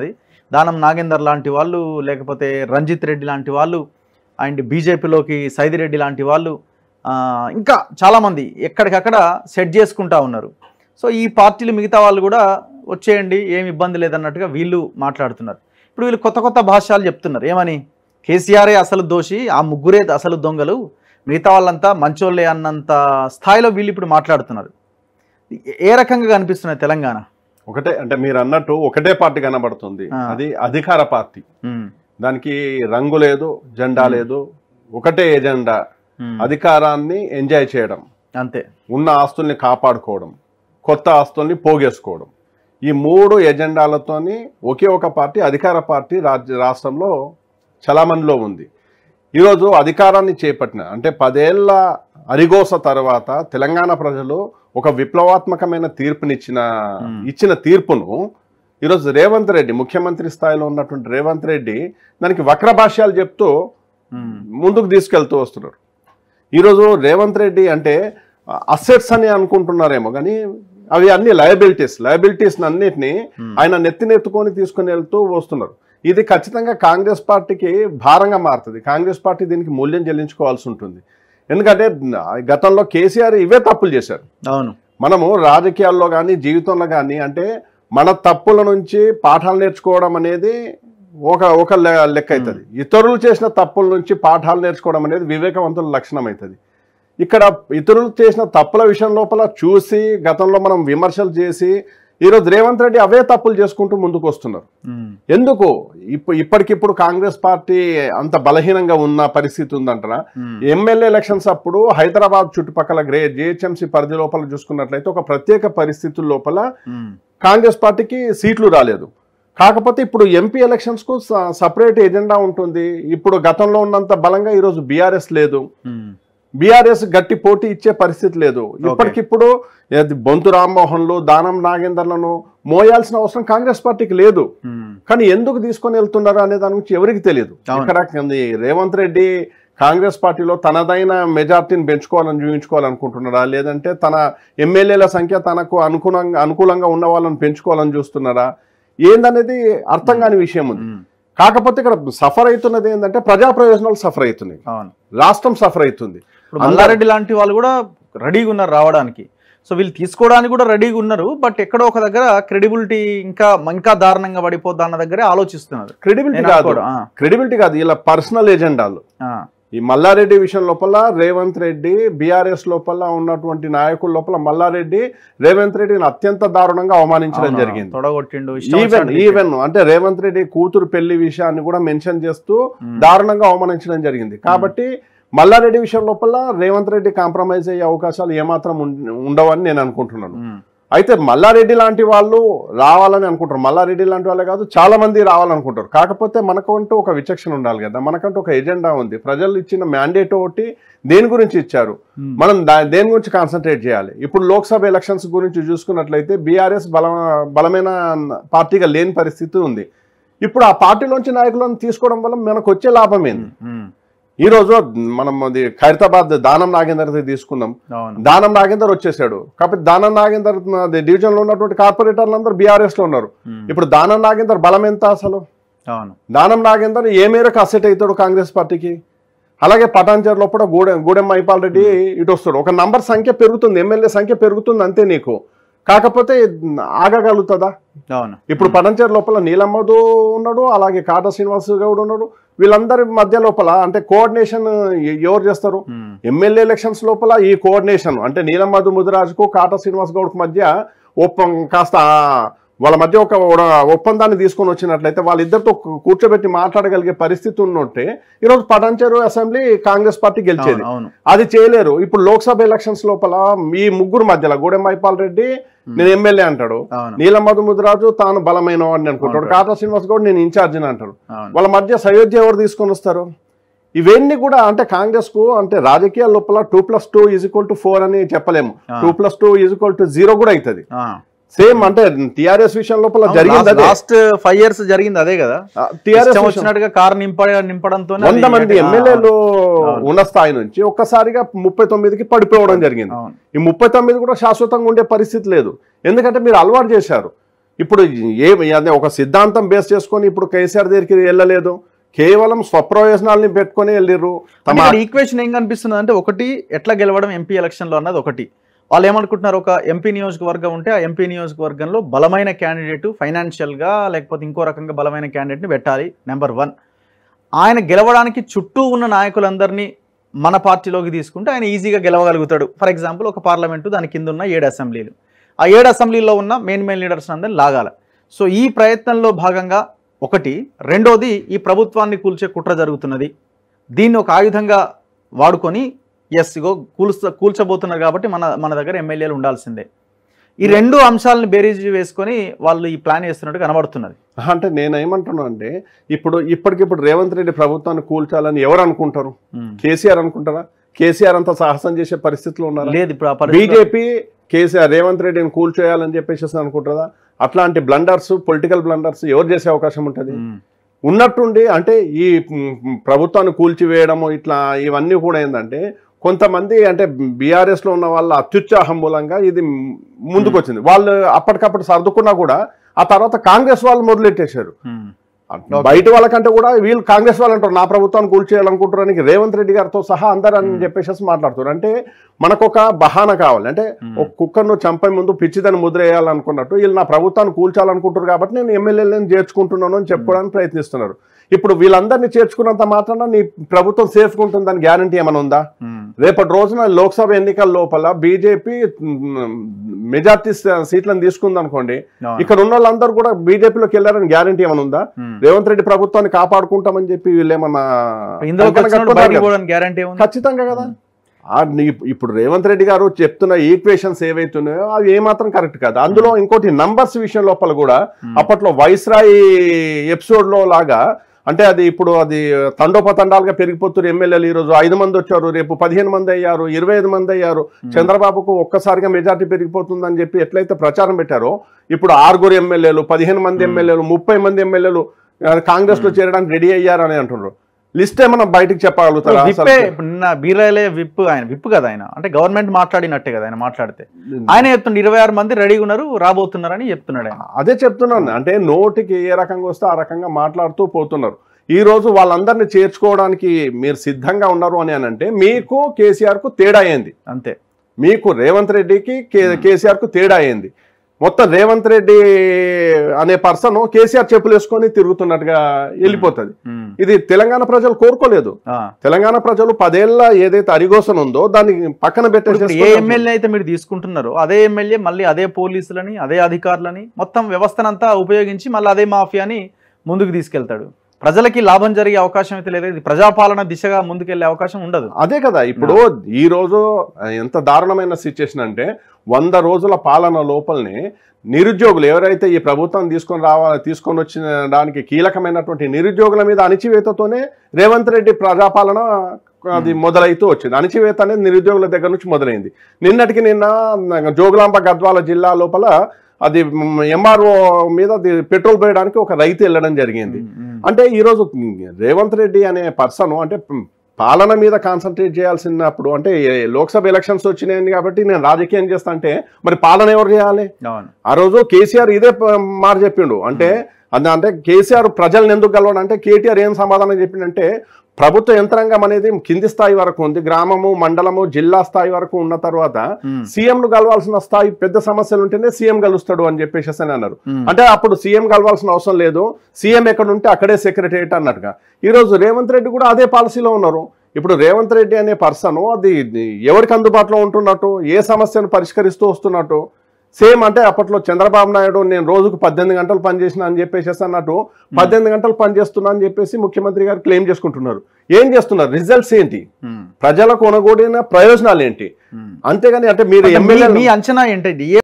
అది దానం నాగేందర్ లాంటి వాళ్ళు లేకపోతే రంజిత్ రెడ్డి లాంటి వాళ్ళు అండ్ బీజేపీలోకి సైదిరెడ్డి లాంటి వాళ్ళు ఇంకా చాలామంది ఎక్కడికక్కడ సెట్ చేసుకుంటా ఉన్నారు సో ఈ పార్టీలు మిగతా వాళ్ళు కూడా వచ్చేయండి ఏమి ఇబ్బంది లేదన్నట్టుగా వీళ్ళు మాట్లాడుతున్నారు ఇప్పుడు వీళ్ళు కొత్త కొత్త భాష్యాలు చెప్తున్నారు ఏమని కేసీఆరే అసలు దోషి ఆ ముగ్గురే అసలు దొంగలు మిగతా వాళ్ళంతా మంచోళ్ళే అన్నంత స్థాయిలో వీళ్ళు ఇప్పుడు మాట్లాడుతున్నారు ఏ రకంగా కనిపిస్తున్నాయి తెలంగాణ ఒకటే అంటే మీరు అన్నట్టు ఒకటే పార్టీ కనబడుతుంది అది అధికార పార్టీ దానికి రంగు లేదు జెండా లేదు ఒకటే ఎజెండా అధికారాన్ని ఎంజాయ్ చేయడం అంతే ఉన్న ఆస్తుల్ని కాపాడుకోవడం కొత్త ఆస్తుల్ని పోగేసుకోవడం ఈ మూడు ఎజెండాలతోని ఒకే ఒక పార్టీ అధికార పార్టీ రాజ్య రాష్ట్రంలో చలామణిలో ఉంది ఈరోజు అధికారాన్ని చేపట్టిన అంటే పదేళ్ల అరిగోస తర్వాత తెలంగాణ ప్రజలు ఒక విప్లవాత్మకమైన తీర్పునిచ్చిన ఇచ్చిన తీర్పును ఈరోజు రేవంత్ రెడ్డి ముఖ్యమంత్రి స్థాయిలో ఉన్నటువంటి రేవంత్ రెడ్డి దానికి వక్ర భాష్యాలు చెప్తూ ముందుకు తీసుకెళ్తూ వస్తున్నారు ఈరోజు రేవంత్ రెడ్డి అంటే అసెట్స్ అని అనుకుంటున్నారేమో కానీ అవి అన్ని లయబిలిటీస్ లయబిలిటీస్ అన్నిటినీ ఆయన నెత్తి నెత్తుకొని తీసుకుని వెళ్తూ వస్తున్నారు ఇది ఖచ్చితంగా కాంగ్రెస్ పార్టీకి భారంగా మారుతుంది కాంగ్రెస్ పార్టీ దీనికి మూల్యం చెల్లించుకోవాల్సి ఉంటుంది ఎందుకంటే గతంలో కేసీఆర్ ఇవే తప్పులు చేశారు అవును మనము రాజకీయాల్లో కానీ జీవితంలో కానీ అంటే మన తప్పుల నుంచి పాఠాలు నేర్చుకోవడం అనేది ఒక ఒక లెక్క అవుతుంది ఇతరులు చేసిన తప్పుల నుంచి పాఠాలు నేర్చుకోవడం అనేది వివేకవంతుల లక్షణం అవుతుంది ఇక్కడ ఇతరులు చేసిన తప్పుల విషయం లోపల చూసి గతంలో మనం విమర్శలు చేసి ఈరోజు రేవంత్ రెడ్డి అవే తప్పులు చేసుకుంటూ ముందుకు వస్తున్నారు ఎందుకు ఇప్పుడు ఇప్పటికిప్పుడు కాంగ్రెస్ పార్టీ అంత బలహీనంగా ఉన్న పరిస్థితి ఉందంటారా ఎమ్మెల్యే ఎలక్షన్స్ అప్పుడు హైదరాబాద్ చుట్టుపక్కల గ్రే జిహెచ్ఎంసీ పరిధి లోపల చూసుకున్నట్లయితే ఒక ప్రత్యేక పరిస్థితుల లోపల కాంగ్రెస్ పార్టీకి సీట్లు రాలేదు కాకపోతే ఇప్పుడు ఎంపీ ఎలక్షన్స్కు సపరేట్ ఎజెండా ఉంటుంది ఇప్పుడు గతంలో ఉన్నంత బలంగా ఈరోజు బీఆర్ఎస్ లేదు బీఆర్ఎస్ గట్టి పోటీ ఇచ్చే పరిస్థితి లేదు ఇప్పటికిప్పుడు బొంతు రామ్మోహన్లు దానం నాగేందర్లను మోయాల్సిన అవసరం కాంగ్రెస్ పార్టీకి లేదు కానీ ఎందుకు తీసుకొని వెళ్తున్నారు అనే దాని గురించి ఎవరికి తెలియదు ఇక్కడ రేవంత్ రెడ్డి కాంగ్రెస్ పార్టీలో తనదైన మెజార్టీని పెంచుకోవాలని చూపించుకోవాలనుకుంటున్నారా లేదంటే తన ఎమ్మెల్యేల సంఖ్య తనకు అనుకూలంగా అనుకూలంగా ఉన్న వాళ్ళని పెంచుకోవాలని చూస్తున్నారా ఏందనేది అర్థం కాని విషయం ఉంది కాకపోతే ఇక్కడ సఫర్ అవుతున్నది ఏంటంటే ప్రజా ప్రయోజనాలు సఫర్ అవుతున్నాయి రాష్ట్రం సఫర్ అవుతుంది ఇప్పుడు మల్లారెడ్డి లాంటి వాళ్ళు కూడా రెడీగా ఉన్నారు రావడానికి సో వీళ్ళు తీసుకోవడానికి కూడా రెడీగా ఉన్నారు బట్ ఎక్కడో ఒక దగ్గర క్రెడిబిలిటీ ఇంకా ఇంకా దారుణంగా పడిపోద్దా అన్న దగ్గరే ఆలోచిస్తున్నారు క్రెడిబిలిటీ కాదు క్రెడిబిలిటీ కాదు ఇలా పర్సనల్ ఏజెండాలు ఈ మల్లారెడ్డి విషయం లోపల రేవంత్ రెడ్డి బీఆర్ఎస్ లోపల ఉన్నటువంటి నాయకుల లోపల మల్లారెడ్డి రేవంత్ రెడ్డిని అత్యంత దారుణంగా అవమానించడం జరిగింది తొడగొట్టిండు ఈవెన్ ఈవెన్ అంటే రేవంత్ రెడ్డి కూతురు పెళ్లి విషయాన్ని కూడా మెన్షన్ చేస్తూ దారుణంగా అవమానించడం జరిగింది కాబట్టి మల్లారెడ్డి విషయం లోపల రేవంత్ రెడ్డి కాంప్రమైజ్ అయ్యే అవకాశాలు ఏమాత్రం ఉండవని నేను అనుకుంటున్నాను అయితే మల్లారెడ్డి లాంటి వాళ్ళు రావాలని అనుకుంటారు మల్లారెడ్డి లాంటి వాళ్ళే కాదు చాలా మంది రావాలనుకుంటారు కాకపోతే మనకంటూ ఒక విచక్షణ ఉండాలి కదా మనకంటూ ఒక ఎజెండా ఉంది ప్రజలు ఇచ్చిన మ్యాండేట్ ఒకటి దేని గురించి ఇచ్చారు మనం దేని గురించి కాన్సన్ట్రేట్ చేయాలి ఇప్పుడు లోక్సభ ఎలక్షన్స్ గురించి చూసుకున్నట్లయితే బీఆర్ఎస్ బల బలమైన పార్టీగా లేని పరిస్థితి ఉంది ఇప్పుడు ఆ పార్టీలోంచి నాయకులను తీసుకోవడం వల్ల మనకు వచ్చే లాభం ఏంది ఈ రోజు మనం అది ఖైరతాబాద్ దానం నాగేందర్ తీసుకున్నాం దానం నాగేందర్ వచ్చేసాడు కాబట్టి దానం నాగేందర్ డివిజన్ లో ఉన్నటువంటి కార్పొరేటర్లు అందరూ బీఆర్ఎస్ లో ఉన్నారు ఇప్పుడు దానం నాగేందర్ బలం ఎంత అసలు దానం నాగేందర్ ఏ మేరకు అసెట్ అవుతాడు కాంగ్రెస్ పార్టీకి అలాగే పటాంచర్ లోపల గూడెం గూడెం మైపాల్ రెడ్డి ఇటు వస్తాడు ఒక నంబర్ సంఖ్య పెరుగుతుంది ఎమ్మెల్యే సంఖ్య పెరుగుతుంది అంతే నీకు కాకపోతే ఆగగలుగుతుందా ఇప్పుడు పటాంచర్ లోపల నీలమ్మదు ఉన్నాడు అలాగే కాటా శ్రీనివాస్ గౌడ్ ఉన్నాడు వీళ్ళందరి మధ్య లోపల అంటే కోఆర్డినేషన్ ఎవరు చేస్తారు ఎమ్మెల్యే hmm. ఎలక్షన్స్ లోపల ఈ కోఆర్డినేషన్ అంటే నీలం మధు ముదిరాజుకు కాటా శ్రీనివాస్ గౌడ్కు మధ్య ఒప్పం కాస్త వాళ్ళ మధ్య ఒక ఒప్పందాన్ని తీసుకొని వచ్చినట్లయితే వాళ్ళిద్దరితో కూర్చోబెట్టి మాట్లాడగలిగే పరిస్థితి ఉన్నట్టే ఈరోజు పటాన్చేరు అసెంబ్లీ కాంగ్రెస్ పార్టీ గెలిచేది అది చేయలేరు ఇప్పుడు లోక్సభ ఎలక్షన్స్ లోపల ఈ ముగ్గురు మధ్యలో గూడెంపాల్ మైపాల్ రెడ్డి నేను ఎమ్మెల్యే అంటాడు నీలం మధుముదిరాజు తాను బలమైన వాడిని అనుకుంటాడు కాటా శ్రీనివాస్ గౌడ్ నేను అని అంటాడు వాళ్ళ మధ్య సయోధ్య ఎవరు తీసుకొని వస్తారు ఇవన్నీ కూడా అంటే కాంగ్రెస్ కు అంటే రాజకీయాల లోపల two plus two is equal to four అని చెప్పలేము two plus two is equal to zero కూడా అవుతుంది సేమ్ అంటే టిఆర్ఎస్ విషయం లోపల జరిగింది లాస్ట్ ఫైవ్ ఇయర్స్ జరిగింది అదే కదా టిఆర్ఎస్ వచ్చినట్టుగా కార్ నింపడంతో వంద మంది ఎమ్మెల్యేలు ఉన్న స్థాయి నుంచి ఒక్కసారిగా ముప్పై తొమ్మిదికి పడిపోవడం జరిగింది ఈ ముప్పై తొమ్మిది కూడా శాశ్వతంగా ఉండే పరిస్థితి లేదు ఎందుకంటే మీరు అలవాటు చేశారు ఇప్పుడు ఏ ఒక సిద్ధాంతం బేస్ చేసుకొని ఇప్పుడు కేసీఆర్ దగ్గరికి వెళ్ళలేదు కేవలం స్వప్రయోజనాలని పెట్టుకొని వెళ్ళిరు ఈక్వేషన్ ఏం కనిపిస్తుంది అంటే ఒకటి ఎట్లా గెలవడం ఎంపీ ఎలక్షన్ లో అన్నది ఒకటి వాళ్ళు ఏమనుకుంటున్నారు ఒక ఎంపీ నియోజకవర్గం ఉంటే ఆ ఎంపీ నియోజకవర్గంలో బలమైన క్యాండిడేట్ ఫైనాన్షియల్గా లేకపోతే ఇంకో రకంగా బలమైన క్యాండిడేట్ని పెట్టాలి నెంబర్ వన్ ఆయన గెలవడానికి చుట్టూ ఉన్న నాయకులందరినీ మన పార్టీలోకి తీసుకుంటే ఆయన ఈజీగా గెలవగలుగుతాడు ఫర్ ఎగ్జాంపుల్ ఒక పార్లమెంటు దాని కింద ఉన్న ఏడు అసెంబ్లీలు ఆ ఏడు అసెంబ్లీలో ఉన్న మెయిన్ మెయిన్ లీడర్స్ అందరినీ లాగాల సో ఈ ప్రయత్నంలో భాగంగా ఒకటి రెండోది ఈ ప్రభుత్వాన్ని కూల్చే కుట్ర జరుగుతున్నది దీన్ని ఒక ఆయుధంగా వాడుకొని ఎస్ ఇగో కూల్చ కూల్చబోతున్నారు కాబట్టి మన మన దగ్గర ఎమ్మెల్యేలు ఉండాల్సిందే ఈ hmm. రెండు అంశాలను బేరీజ్ వేసుకొని వాళ్ళు ఈ ప్లాన్ చేస్తున్నట్టు కనబడుతున్నది అంటే నేనేమంటున్నా అంటే ఇప్పుడు ఇప్పటికిప్పుడు రేవంత్ రెడ్డి ప్రభుత్వాన్ని కూల్చాలని ఎవరు అనుకుంటారు hmm. కేసీఆర్ అనుకుంటారా కేసీఆర్ అంత సాహసం చేసే పరిస్థితిలో ఉన్నారు లేదు ఇప్పుడు బీజేపీ కేసీఆర్ రేవంత్ రెడ్డిని కూల్చేయాలని చెప్పేసి అనుకుంటారా అట్లాంటి బ్లండర్స్ పొలిటికల్ బ్లండర్స్ ఎవరు చేసే అవకాశం ఉంటుంది hmm. ఉన్నట్టుండి అంటే ఈ ప్రభుత్వాన్ని కూల్చివేయడము ఇట్లా ఇవన్నీ కూడా ఏంటంటే కొంతమంది అంటే బీఆర్ఎస్లో ఉన్న వాళ్ళ అత్యుత్సాహం మూలంగా ఇది ముందుకు వచ్చింది hmm. వాళ్ళు అప్పటికప్పుడు సర్దుకున్నా కూడా ఆ తర్వాత కాంగ్రెస్ వాళ్ళు మొదలెట్టేశారు hmm. బయట వాళ్ళకంటే కూడా వీళ్ళు కాంగ్రెస్ వాళ్ళు అంటారు నా ప్రభుత్వాన్ని కూల్చేయాలనుకుంటున్నానికి రేవంత్ రెడ్డి గారితో సహా అందరు అని hmm. చెప్పేసి మాట్లాడుతున్నారు అంటే మనకు ఒక బహాన కావాలి అంటే ఒక కుక్కర్ను చంపే ముందు పిచ్చిదని ముద్రేయాలనుకున్నట్టు వీళ్ళు నా ప్రభుత్వాన్ని కూల్చాలనుకుంటారు కాబట్టి నేను ఎమ్మెల్యేలను చేర్చుకుంటున్నాను అని చెప్పుకోవడానికి ప్రయత్నిస్తున్నారు ఇప్పుడు వీళ్ళందరినీ చేర్చుకున్నంత మాత్రాన నీ ప్రభుత్వం సేఫ్గా ఉంటుందని గ్యారంటీ ఏమైనా ఉందా రేపటి రోజున లోక్సభ ఎన్నికల లోపల బీజేపీ మెజార్టీ సీట్లను తీసుకుందనుకోండి ఇక్కడ ఉన్న వాళ్ళందరూ కూడా బీజేపీలోకి వెళ్ళారని గ్యారంటీ ఏమైనా ఉందా రేవంత్ రెడ్డి ప్రభుత్వాన్ని కాపాడుకుంటామని చెప్పి వీళ్ళు ఖచ్చితంగా కదా ఇప్పుడు రేవంత్ రెడ్డి గారు చెప్తున్న ఈక్వేషన్స్ ఏవైతున్నాయో అవి ఏమాత్రం కరెక్ట్ కాదు అందులో ఇంకోటి నంబర్స్ విషయం లోపల కూడా అప్పట్లో వైస్రాయి ఎపిసోడ్ లో లాగా అంటే అది ఇప్పుడు అది తండోపతండాలుగా పెరిగిపోతున్న ఎమ్మెల్యేలు ఈరోజు ఐదు మంది వచ్చారు రేపు పదిహేను మంది అయ్యారు ఇరవై ఐదు మంది అయ్యారు చంద్రబాబుకు ఒక్కసారిగా మెజార్టీ పెరిగిపోతుందని చెప్పి ఎట్లయితే ప్రచారం పెట్టారో ఇప్పుడు ఆరుగురు ఎమ్మెల్యేలు పదిహేను మంది ఎమ్మెల్యేలు ముప్పై మంది ఎమ్మెల్యేలు కాంగ్రెస్లో చేరడానికి రెడీ అయ్యారని అంటున్నారు లిస్ట్ ఏమన్నా బయటకు చెప్పగలుగుతాం బీరాలే విప్ ఆయన విప్ కదా ఆయన అంటే గవర్నమెంట్ మాట్లాడినట్టే కదా ఆయన మాట్లాడితే ఆయన చెప్తుండే ఇరవై ఆరు మంది రెడీగా ఉన్నారు రాబోతున్నారని చెప్తున్నాడు అదే చెప్తున్నాను అంటే నోటికి ఏ రకంగా వస్తే ఆ రకంగా మాట్లాడుతూ పోతున్నారు ఈ రోజు వాళ్ళందరిని చేర్చుకోవడానికి మీరు సిద్ధంగా ఉన్నారు అని అంటే మీకు కేసీఆర్ కు తేడా అయింది అంతే మీకు రేవంత్ రెడ్డికి కేసీఆర్ కు తేడా అయింది మొత్తం రేవంత్ రెడ్డి అనే పర్సన్ కేసీఆర్ చెప్పులు వేసుకొని తిరుగుతున్నట్టుగా వెళ్ళిపోతుంది ఇది తెలంగాణ ప్రజలు కోరుకోలేదు తెలంగాణ ప్రజలు పదేళ్ల ఏదైతే అరిగోసన ఉందో దాన్ని పక్కన పెట్టారు ఏ అయితే మీరు తీసుకుంటున్నారో అదే ఎమ్మెల్యే మళ్ళీ అదే పోలీసులని అదే అధికారులని మొత్తం వ్యవస్థనంతా ఉపయోగించి మళ్ళీ అదే మాఫియాని ముందుకు తీసుకెళ్తాడు ప్రజలకి లాభం జరిగే అవకాశం అయితే లేదు ఇది ప్రజాపాలన దిశగా ముందుకెళ్లే అవకాశం ఉండదు అదే కదా ఇప్పుడు ఈ రోజు ఎంత దారుణమైన సిచ్యుయేషన్ అంటే వంద రోజుల పాలన లోపలనే నిరుద్యోగులు ఎవరైతే ఈ ప్రభుత్వం తీసుకొని రావాలి తీసుకొని వచ్చిన దానికి కీలకమైనటువంటి నిరుద్యోగుల మీద అణిచివేతతోనే రేవంత్ రెడ్డి ప్రజాపాలన అది మొదలైతూ వచ్చింది అణచివేత అనేది నిరుద్యోగుల దగ్గర నుంచి మొదలైంది నిన్నటికి నిన్న జోగులాంబ గద్వాల జిల్లా లోపల అది ఎంఆర్ఓ మీద పెట్రోల్ పోయడానికి ఒక రైతు వెళ్ళడం జరిగింది అంటే ఈరోజు రేవంత్ రెడ్డి అనే పర్సన్ అంటే పాలన మీద కాన్సన్ట్రేట్ చేయాల్సినప్పుడు అంటే లోక్సభ ఎలక్షన్స్ వచ్చినాయండి కాబట్టి నేను రాజకీయం చేస్తా అంటే మరి పాలన ఎవరు చేయాలి ఆ రోజు కేసీఆర్ ఇదే మారు చెప్పిండు అంటే అంటే కేసీఆర్ ప్రజలను ఎందుకు గెలవడం అంటే కేటీఆర్ ఏం సమాధానం చెప్పిండంటే ప్రభుత్వ యంత్రాంగం అనేది కింది స్థాయి వరకు ఉంది గ్రామము మండలము జిల్లా స్థాయి వరకు ఉన్న తర్వాత సీఎంలు కలవాల్సిన స్థాయి పెద్ద సమస్యలు ఉంటేనే సీఎం కలుస్తాడు అని చెప్పేసి అని అన్నారు అంటే అప్పుడు సీఎం కలవాల్సిన అవసరం లేదు సీఎం ఎక్కడ ఉంటే అక్కడే సెక్రటరియట్ అన్నట్టుగా ఈరోజు రేవంత్ రెడ్డి కూడా అదే పాలసీలో ఉన్నారు ఇప్పుడు రేవంత్ రెడ్డి అనే పర్సన్ అది ఎవరికి అందుబాటులో ఉంటున్నట్టు ఏ సమస్యను పరిష్కరిస్తూ వస్తున్నట్టు సేమ్ అంటే అప్పట్లో చంద్రబాబు నాయుడు నేను రోజుకు పద్దెనిమిది గంటలు పనిచేసిన అని చెప్పేసి అన్నట్టు పద్దెనిమిది గంటలు పనిచేస్తున్నా అని చెప్పేసి ముఖ్యమంత్రి గారు క్లెయిమ్ చేసుకుంటున్నారు ఏం చేస్తున్నారు రిజల్ట్స్ ఏంటి ప్రజలకు కొనగూడిన ప్రయోజనాలు ఏంటి అంతేగాని అంటే మీరు ఎమ్మెల్యే అంచనా ఏంటండి